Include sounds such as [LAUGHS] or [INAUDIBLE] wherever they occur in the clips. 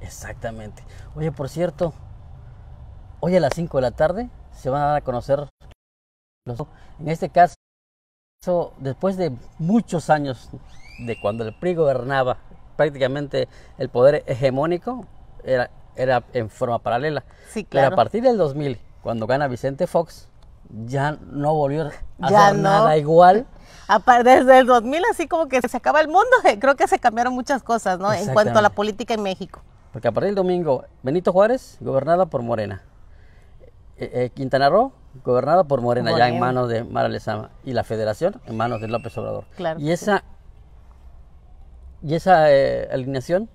Exactamente. Oye, por cierto, hoy a las 5 de la tarde se van a dar a conocer los... En este caso, después de muchos años de cuando el PRI gobernaba prácticamente el poder hegemónico, era, era en forma paralela. Sí, Pero a partir del 2000, cuando gana Vicente Fox, ya no volvió a ya nada igual. [LAUGHS] Desde el 2000 así como que se acaba el mundo, [LAUGHS] creo que se cambiaron muchas cosas, ¿no? En cuanto a la política en México. Porque a partir del domingo, Benito Juárez, gobernada por Morena. Eh, eh, Quintana Roo, gobernada por Morena, ya en manos de Mara Lezama. Y la Federación, en manos de López Obrador. y esa, y esa eh, alineación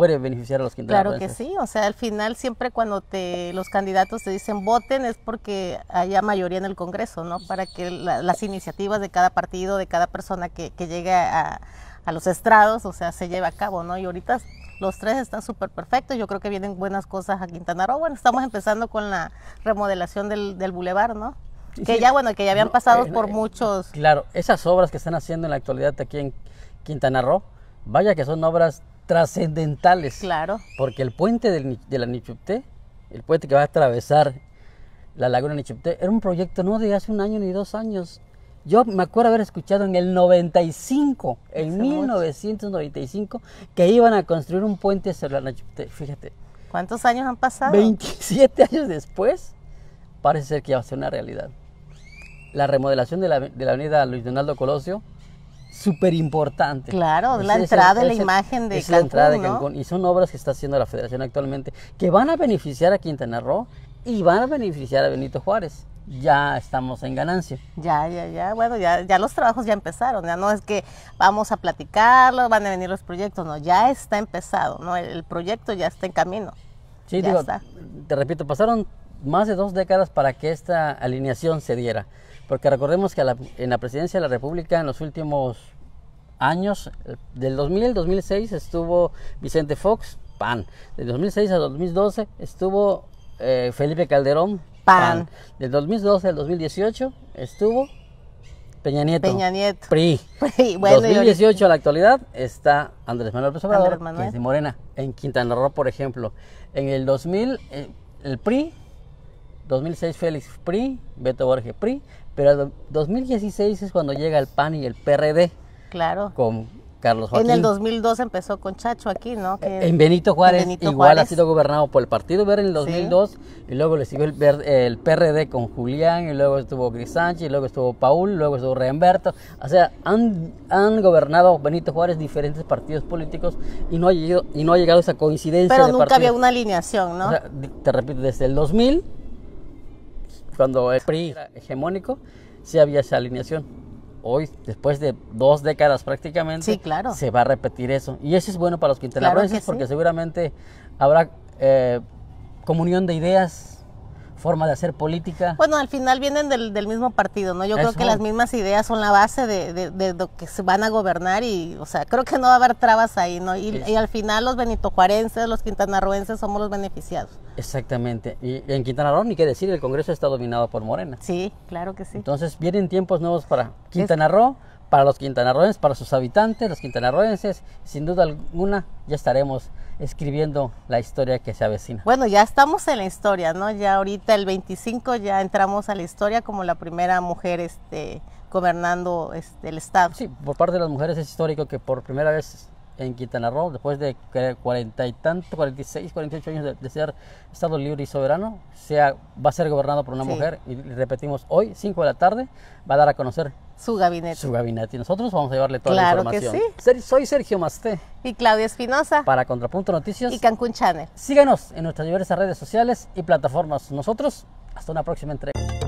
puede beneficiar a los Roo? Claro que sí, o sea, al final siempre cuando te, los candidatos te dicen voten es porque haya mayoría en el Congreso, ¿no? Para que las iniciativas de cada partido, de cada persona que, que llegue a, los estrados, o sea, se lleve a cabo, ¿no? Y ahorita los tres están súper perfectos. Yo creo que vienen buenas cosas a Quintana Roo. Bueno, estamos empezando con la remodelación del, del bulevar, ¿no? que ya, bueno, que ya habían pasado por e-, muchos. Claro, esas obras que están haciendo en la actualidad aquí en Quintana Roo, vaya que son obras trascendentales. Claro. Porque el puente de la Nichupté, el puente que va a atravesar la laguna Nichupté, era un proyecto no de hace un año ni dos años. Yo me acuerdo haber escuchado en el 95, en 1995, que iban a construir un puente sobre la Nichupté. Fíjate. ¿Cuántos años han pasado? 27 años después, parece ser que va a ser una realidad. La remodelación de la, de la avenida Luis Donaldo Colosio súper importante. Claro, la entrada de la imagen de es la entrada de Cancún. Y son obras que está haciendo la Federación actualmente que van a beneficiar a Quintana Roo y van a beneficiar a Benito Juárez. Ya estamos en ganancia. Ya, ya, ya. Bueno, ya, ya los trabajos ya empezaron. Ya no es que vamos a platicarlo, van a venir los proyectos. No, ya está empezado. ¿no? El, proyecto ya está en camino. Sí, ya digo, te repito, pasaron más de dos décadas para que esta alineación se diera. Porque recordemos que en la presidencia de la República en los últimos años, eh, del 2000 al 2006 estuvo Vicente Fox, PAN. Del 2006 al 2012 estuvo eh, Felipe Calderón, PAN. Del 2012 al 2018 estuvo Peña Nieto. Peña PRI. PRI. [LAUGHS] 2018 a la actualidad está Andrés Manuel López Obrador, es de Morena, en Quintana Roo, por ejemplo. En el 2000, eh, el PRI 2006 Félix PRI, Beto Borges PRI, pero 2016 es cuando llega el PAN y el PRD. Claro. Con Carlos Joaquín. En el 2002 empezó con Chacho aquí, ¿no? en Benito Juárez, igual ha sido gobernado por el Partido Verde en el 2002, y luego le siguió el, PRD con Julián, y luego estuvo Gris y luego estuvo Paul, luego estuvo Reamberto. O sea, han, gobernado Benito Juárez diferentes partidos políticos y no ha llegado, y no ha llegado esa coincidencia. Pero nunca había una alineación, ¿no? te repito, desde el 2000 cuando el PRI hegemónico, sí había esa alineación. Hoy, después de dos décadas prácticamente, se va a repetir eso. Y eso es bueno para los quintanarroenses porque seguramente habrá eh, comunión de ideas, forma de hacer política. Bueno, al final vienen del, mismo partido, ¿no? Yo creo que las mismas ideas son la base de, lo que se van a gobernar y, o sea, creo que no va a haber trabas ahí, ¿no? Y, al final los benitojuarenses, los quintanarroenses somos los beneficiados. Exactamente. Y en Quintana Roo, ni qué decir, el Congreso está dominado por Morena. Sí, claro que sí. Entonces vienen tiempos nuevos para Quintana Roo, para los quintanarroenses, para sus habitantes, los quintanarroenses. Sin duda alguna, ya estaremos escribiendo la historia que se avecina. Bueno, ya estamos en la historia, ¿no? Ya ahorita el 25 ya entramos a la historia como la primera mujer este, gobernando este, el Estado. Sí, por parte de las mujeres es histórico que por primera vez en Quintana Roo, después de cuarenta y tanto, 46, 48 años de, ser Estado libre y soberano, sea, va a ser gobernado por una mujer. Y repetimos, hoy, 5 de la tarde, va a dar a conocer su gabinete. Su gabinete. Y nosotros vamos a llevarle toda la información. que sí. Soy Sergio Masté. Y Claudia Espinosa. Para Contrapunto Noticias. Y Cancún Channel. Síganos en nuestras diversas redes sociales y plataformas. Nosotros, hasta una próxima entrega.